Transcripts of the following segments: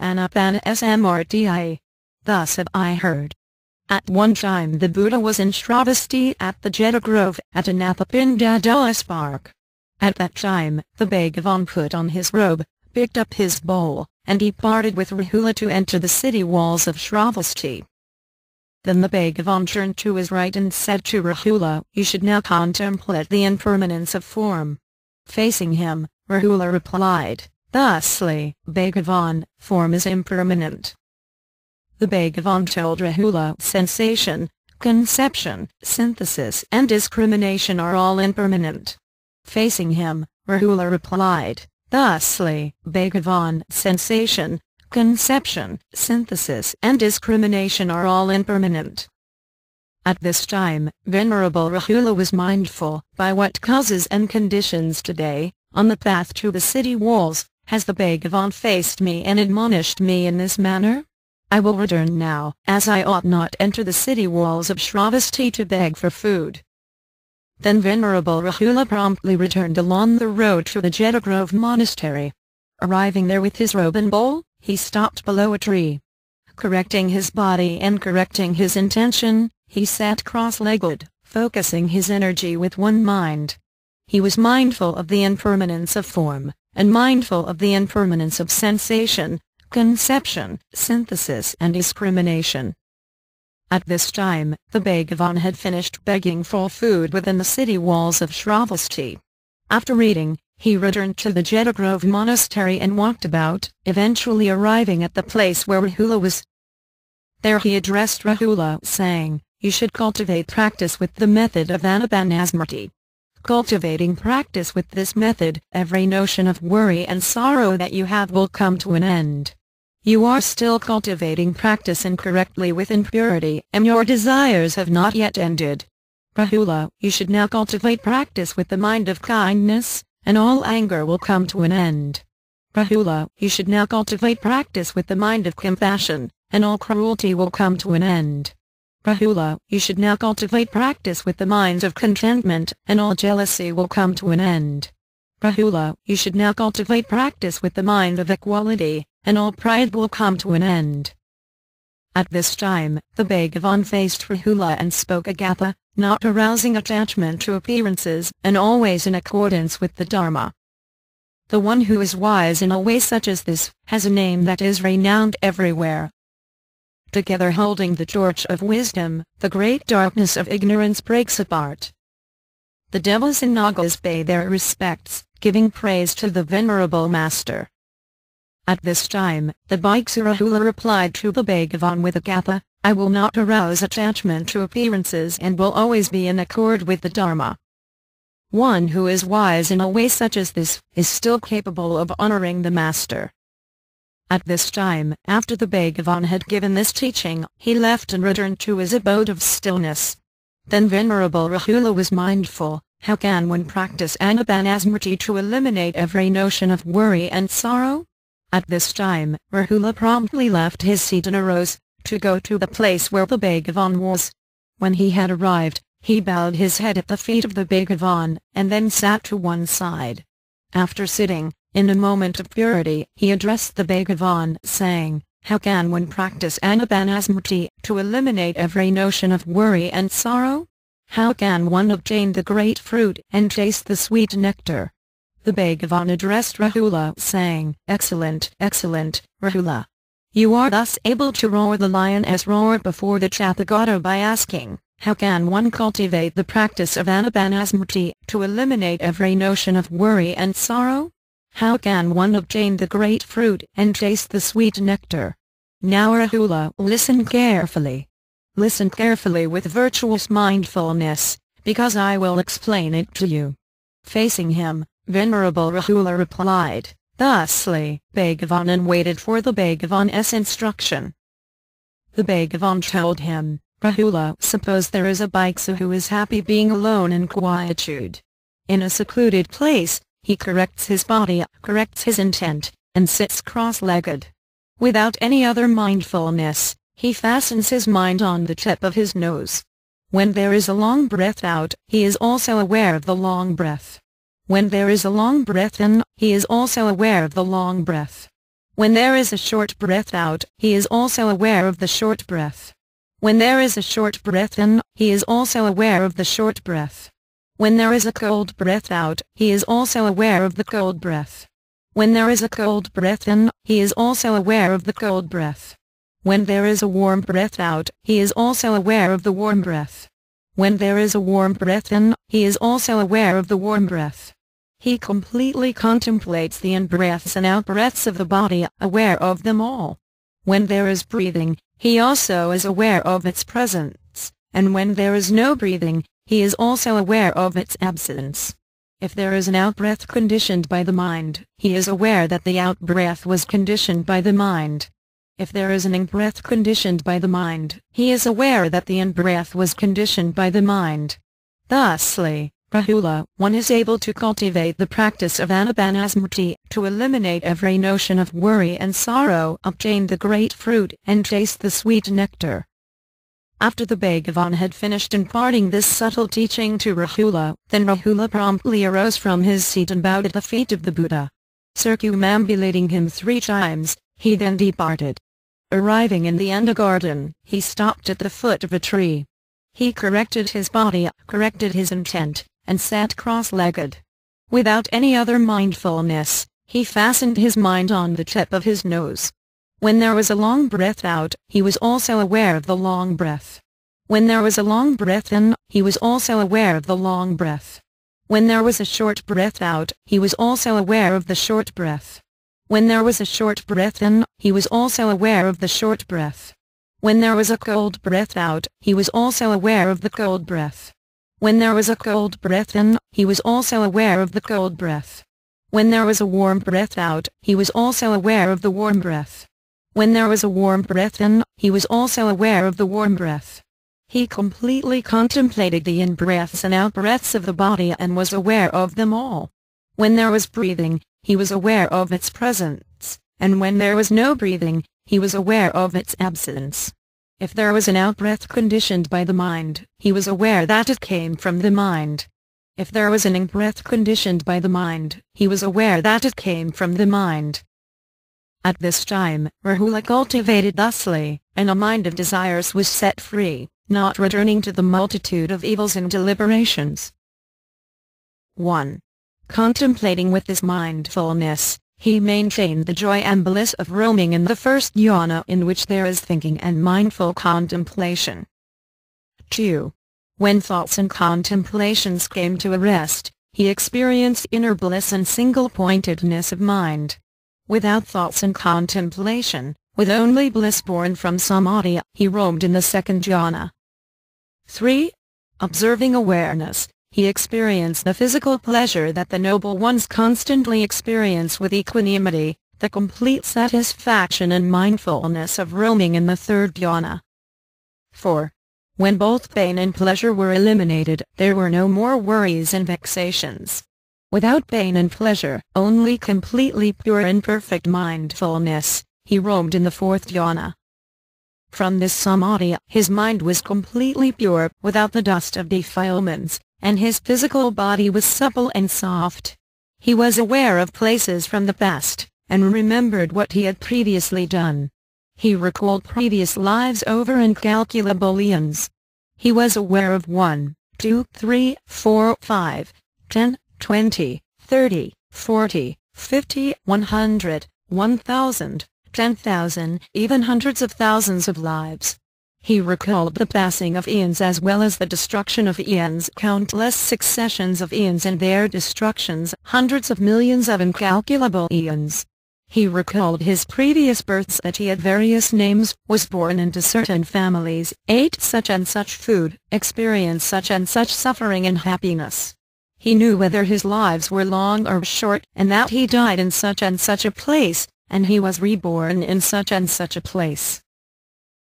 Anapan Smrti. Thus have I heard. At one time the Buddha was in Shravasti at the Jetta Grove at Anapapindadalas Park. At that time the Bhagavan put on his robe, picked up his bowl, and departed with Rahula to enter the city walls of Shravasti. Then the Bhagavan turned to his right and said to Rahula, You should now contemplate the impermanence of form. Facing him, Rahula replied, Thusly, Bhagavan, form is impermanent. The Bhagavan told Rahula sensation, conception, synthesis and discrimination are all impermanent. Facing him, Rahula replied, Thusly, Bhagavan sensation, conception, synthesis and discrimination are all impermanent. At this time, Venerable Rahula was mindful by what causes and conditions today, on the path to the city walls, has the Bhagavan faced me and admonished me in this manner? I will return now, as I ought not enter the city walls of Shravasti to beg for food. Then Venerable Rahula promptly returned along the road to the Jetagrove Monastery. Arriving there with his robe and bowl, he stopped below a tree. Correcting his body and correcting his intention, he sat cross-legged, focusing his energy with one mind. He was mindful of the impermanence of form, and mindful of the impermanence of sensation, conception, synthesis and discrimination. At this time, the Bhagavan had finished begging for food within the city walls of Shravasti. After eating, he returned to the Jetagrove monastery and walked about, eventually arriving at the place where Rahula was. There he addressed Rahula saying, You should cultivate practice with the method of Anapanasmrti. Cultivating practice with this method, every notion of worry and sorrow that you have will come to an end. You are still cultivating practice incorrectly with impurity, and your desires have not yet ended. Rahula, you should now cultivate practice with the mind of kindness, and all anger will come to an end. Rahula, you should now cultivate practice with the mind of compassion, and all cruelty will come to an end. Rahula, you should now cultivate practice with the mind of contentment, and all jealousy will come to an end. Rahula, you should now cultivate practice with the mind of equality, and all pride will come to an end. At this time, the Bhagavan faced Rahula and spoke Agatha, not arousing attachment to appearances and always in accordance with the Dharma. The one who is wise in a way such as this has a name that is renowned everywhere, together holding the torch of wisdom, the great darkness of ignorance breaks apart. The devas and nagas pay their respects, giving praise to the venerable master. At this time, the Bhiksurahula replied to the Bhagavan with a gatha, I will not arouse attachment to appearances and will always be in accord with the Dharma. One who is wise in a way such as this is still capable of honoring the Master. At this time, after the Bhagavan had given this teaching, he left and returned to his abode of stillness. Then Venerable Rahula was mindful, how can one practice Anapanasmriti to eliminate every notion of worry and sorrow? At this time, Rahula promptly left his seat and arose, to go to the place where the Bhagavan was. When he had arrived, he bowed his head at the feet of the Bhagavan, and then sat to one side. After sitting, in a moment of purity, he addressed the Bhagavan, saying, How can one practice anapanasmriti to eliminate every notion of worry and sorrow? How can one obtain the great fruit and taste the sweet nectar? The Bhagavan addressed Rahula saying, Excellent, excellent, Rahula. You are thus able to roar the lioness roar before the Chathagata by asking, how can one cultivate the practice of anapanasmriti to eliminate every notion of worry and sorrow? How can one obtain the great fruit and taste the sweet nectar? Now Rahula listen carefully. Listen carefully with virtuous mindfulness, because I will explain it to you. Facing him, Venerable Rahula replied, thusly, Bhagavan waited for the Bhagavan's instruction. The Bhagavan told him, Rahula suppose there is a bhiksu who is happy being alone in quietude. In a secluded place, he corrects his body, corrects his intent, and sits cross-legged. Without any other mindfulness, he fastens his mind on the tip of his nose. When there is a long breath out, he is also aware of the long breath. When there is a long breath in, he is also aware of the long breath. When there is a short breath out, he is also aware of the short breath. When there is a short breath in, he is also aware of the short breath. When there is a cold breath out, he is also aware of the cold breath. When there is a cold breath in, he is also aware of the cold breath. When there is a warm breath out, he is also aware of the warm breath. When there is a warm breath in, he is also aware of the warm breath. He completely contemplates the in-breaths and out-breaths of the body, aware of them all. When there is breathing, he also is aware of its presence, and when there is no breathing, he is also aware of its absence. If there is an outbreath conditioned by the mind, he is aware that the outbreath was conditioned by the mind. If there is an in-breath conditioned by the mind, he is aware that the in-breath was conditioned by the mind. Thusly, Rahula, one is able to cultivate the practice of anapanasmriti, to eliminate every notion of worry and sorrow, obtain the great fruit and taste the sweet nectar. After the Bhagavan had finished imparting this subtle teaching to Rahula, then Rahula promptly arose from his seat and bowed at the feet of the Buddha. Circumambulating him three times, he then departed. Arriving in the Enda garden, he stopped at the foot of a tree. He corrected his body, corrected his intent, and sat cross-legged. Without any other mindfulness, he fastened his mind on the tip of his nose. When there was a long breath out, he was also aware of the long breath. When there was a long breath in, he was also aware of the long breath. When there was a short breath out, he was also aware of the short breath. When there was a short breath in, he was also aware of the short breath. When there was a cold breath out, he was also aware of the cold breath. When there was a cold breath in, he was also aware of the cold breath. When there was a warm breath out, he was also aware of the warm breath. When there was a warm breath in, he was also aware of the warm breath. He completely contemplated the in-breaths and out-breaths of the body and was aware of them all. When there was breathing, he was aware of its presence, and when there was no breathing, he was aware of its absence. If there was an out-breath conditioned by the mind, he was aware that it came from the mind. If there was an in-breath conditioned by the mind, he was aware that it came from the mind. At this time, Rahula cultivated thusly, and a mind of desires was set free, not returning to the multitude of evils and deliberations. 1. Contemplating with this mindfulness, he maintained the joy and bliss of roaming in the first jhana in which there is thinking and mindful contemplation. 2. When thoughts and contemplations came to a rest, he experienced inner bliss and single-pointedness of mind without thoughts and contemplation, with only bliss born from samadhi, he roamed in the second jhana. 3. Observing awareness, he experienced the physical pleasure that the noble ones constantly experience with equanimity, the complete satisfaction and mindfulness of roaming in the third jhana. 4. When both pain and pleasure were eliminated, there were no more worries and vexations without pain and pleasure, only completely pure and perfect mindfulness, he roamed in the fourth jhana. From this samadhi his mind was completely pure without the dust of defilements, and his physical body was supple and soft. He was aware of places from the past, and remembered what he had previously done. He recalled previous lives over incalculable eons. He was aware of one, two, three, four, five, ten, 20, 30, 40, 50, 100, 1,000, 10,000, even hundreds of thousands of lives. He recalled the passing of Eons as well as the destruction of Eons countless successions of Eons and their destructions hundreds of millions of incalculable Eons. He recalled his previous births that he had various names, was born into certain families, ate such and such food, experienced such and such suffering and happiness. He knew whether his lives were long or short and that he died in such and such a place, and he was reborn in such and such a place.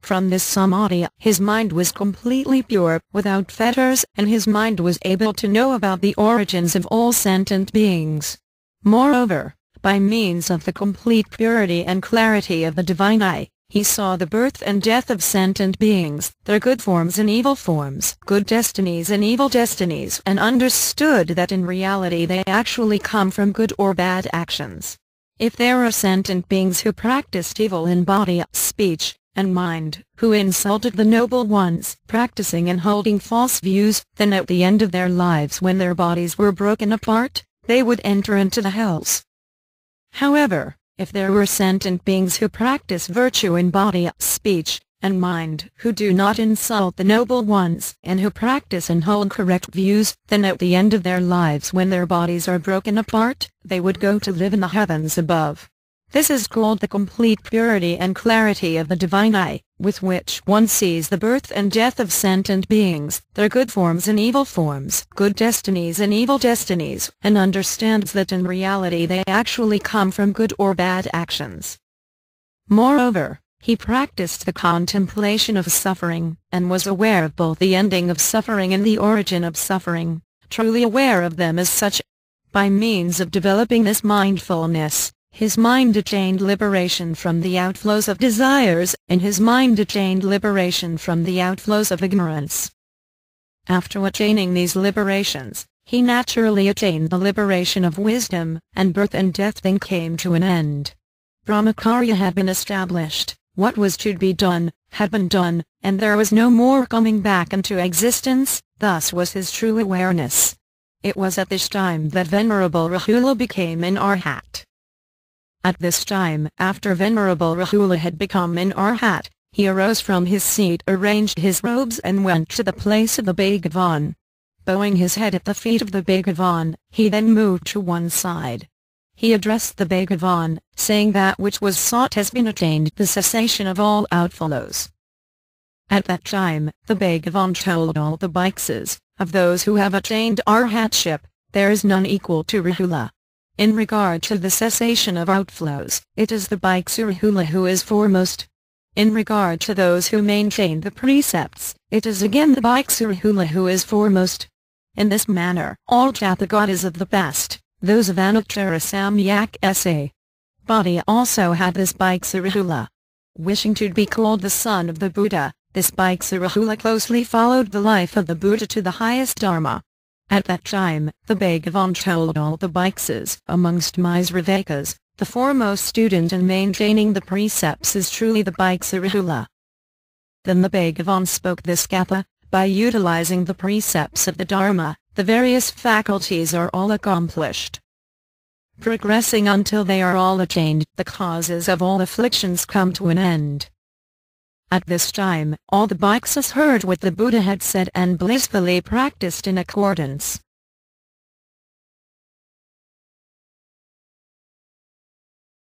From this samadhi, his mind was completely pure, without fetters, and his mind was able to know about the origins of all sentient beings. Moreover, by means of the complete purity and clarity of the divine eye, he saw the birth and death of sentient beings, their good forms and evil forms, good destinies and evil destinies and understood that in reality they actually come from good or bad actions. If there are sentient beings who practiced evil in body, speech, and mind, who insulted the noble ones, practicing and holding false views, then at the end of their lives when their bodies were broken apart, they would enter into the hells. However, if there were sentient beings who practice virtue in body, speech, and mind, who do not insult the noble ones, and who practice and hold correct views, then at the end of their lives when their bodies are broken apart, they would go to live in the heavens above. This is called the complete purity and clarity of the divine eye, with which one sees the birth and death of sentient beings, their good forms and evil forms, good destinies and evil destinies, and understands that in reality they actually come from good or bad actions. Moreover, he practiced the contemplation of suffering, and was aware of both the ending of suffering and the origin of suffering, truly aware of them as such. By means of developing this mindfulness, his mind attained liberation from the outflows of desires, and his mind attained liberation from the outflows of ignorance. After attaining these liberations, he naturally attained the liberation of wisdom, and birth and death then came to an end. Brahmacharya had been established, what was to be done, had been done, and there was no more coming back into existence, thus was his true awareness. It was at this time that Venerable Rahula became an arhat. At this time, after Venerable Rahula had become an arhat, he arose from his seat arranged his robes and went to the place of the Bhagavan. Bowing his head at the feet of the Bhagavan, he then moved to one side. He addressed the Bhagavan, saying that which was sought has been attained the cessation of all outflows. At that time, the Bhagavan told all the Bhikshas, of those who have attained arhatship, there is none equal to Rahula. In regard to the cessation of outflows, it is the Bhiksurahula who is foremost. In regard to those who maintain the precepts, it is again the Bhiksurahula who is foremost. In this manner, all is of the past, those of Anuttara Samyak S.A. Body also had this Bhiksurahula. Wishing to be called the son of the Buddha, this Bhiksurahula closely followed the life of the Buddha to the highest dharma. At that time, the Bhagavan told all the Bhikses amongst Misravekas, the foremost student in maintaining the precepts is truly the Bhiksa Then the Bhagavan spoke this gatha, by utilizing the precepts of the Dharma, the various faculties are all accomplished. Progressing until they are all attained, the causes of all afflictions come to an end. At this time, all the bhikshus heard what the Buddha had said and blissfully practiced in accordance.